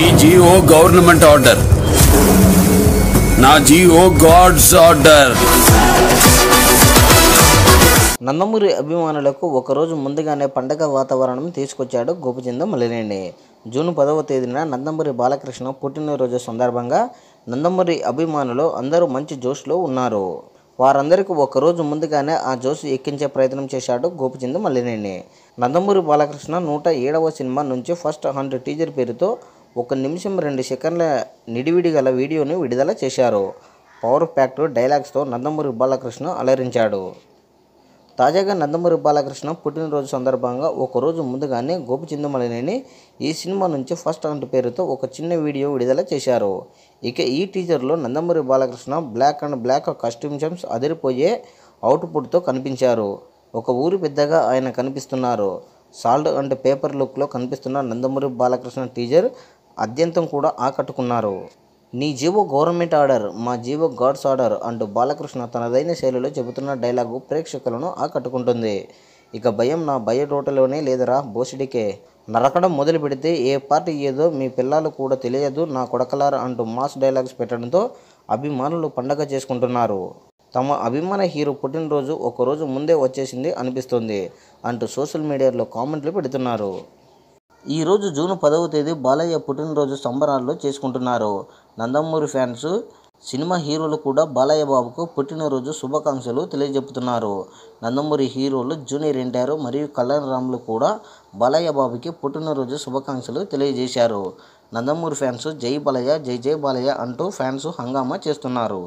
ఈ G O government order నా G O gods order Nandamuri అభిమానులకు ఒకరోజు ముందుగానే పండగ వాతావరణం తీసుకొచ్చాడు గోపిచంద మలినేని జూన్ పదవ తేదీన నందమూరి బాలకృష్ణ పుట్టినరోజు సందర్భంగా నందమూరి అభిమానులు అందరూ మంచి జోష్లో ఉన్నారు వారందరికీ ఒకరోజు ముందుగానే ఆ జోష్ ఎక్కించే ప్రయత్నం చేశాడు గోపిచంద్ మలినేని నందమూరి బాలకృష్ణ నూట ఏడవ సినిమా నుంచి ఫస్ట్ హండ్రెడ్ టీజర్ పేరుతో ఒక నిమిషం రెండు సెకండ్ల నిడివిడి గల వీడియోను విడుదల చేశారు పవర్ ప్యాక్ట్ డైలాగ్స్తో నందమూరి బాలకృష్ణ అలరించాడు తాజాగా నందమూరి బాలకృష్ణ పుట్టినరోజు సందర్భంగా ఒకరోజు ముందుగానే గోపి ఈ సినిమా నుంచి ఫస్ట్ అంట పేరుతో ఒక చిన్న వీడియో విడుదల చేశారు ఇక ఈ టీజర్లో Nandamuri Balakrishna black and black costumes అదిరిపోయే అవుట్పుట్తో కనిపించారు ఒక ఊరు పెద్దగా ఆయన కనిపిస్తున్నారు సాల్ట్ అండ్ పేపర్ లుక్లో కనిపిస్తున్న నందమూరి బాలకృష్ణ టీజర్ ఆద్యంతం కూడా ఆకట్టుకున్నారు నీ జీవో గవర్నమెంట్ ఆర్డర్ మా జీవో గాడ్స్ ఆర్డర్ అంటూ బాలకృష్ణ తనదైన శైలిలో చెబుతున్న డైలాగు ప్రేక్షకులను ఆకట్టుకుంటుంది ఇక భయం నా భయ టోటలోనే లేదరా బోసిడికే నరకడం మొదలు పెడితే ఏ పార్టీ ఏదో మీ పిల్లలు కూడా తెలియదు నా కొడకలారా అంటూ మాస్ డైలాగ్స్ పెట్టడంతో అభిమానులు పండగ చేసుకుంటున్నారు తమ అభిమాన హీరో పుట్టినరోజు ఒకరోజు ముందే వచ్చేసింది అనిపిస్తుంది అంటూ సోషల్ మీడియాలో కామెంట్లు పెడుతున్నారు ఈరోజు జూన్ పదవ తేదీ బాలయ్య పుట్టినరోజు సంబరాల్లో చేసుకుంటున్నారు నందమూరి ఫ్యాన్స్ సినిమా హీరోలు కూడా బాలయ్య బాబుకు పుట్టినరోజు శుభాకాంక్షలు తెలియజెపుతున్నారు నందమూరి హీరోలు జూనియర్ ఎన్టీఆర్ మరియు కళ్యాణ్ రామ్లు కూడా బాలయ్య బాబుకి పుట్టినరోజు శుభాకాంక్షలు తెలియజేశారు నందమూరి ఫ్యాన్స్ జై బాలయ్య జై జై బాలయ్య అంటూ ఫ్యాన్స్ హంగామా చేస్తున్నారు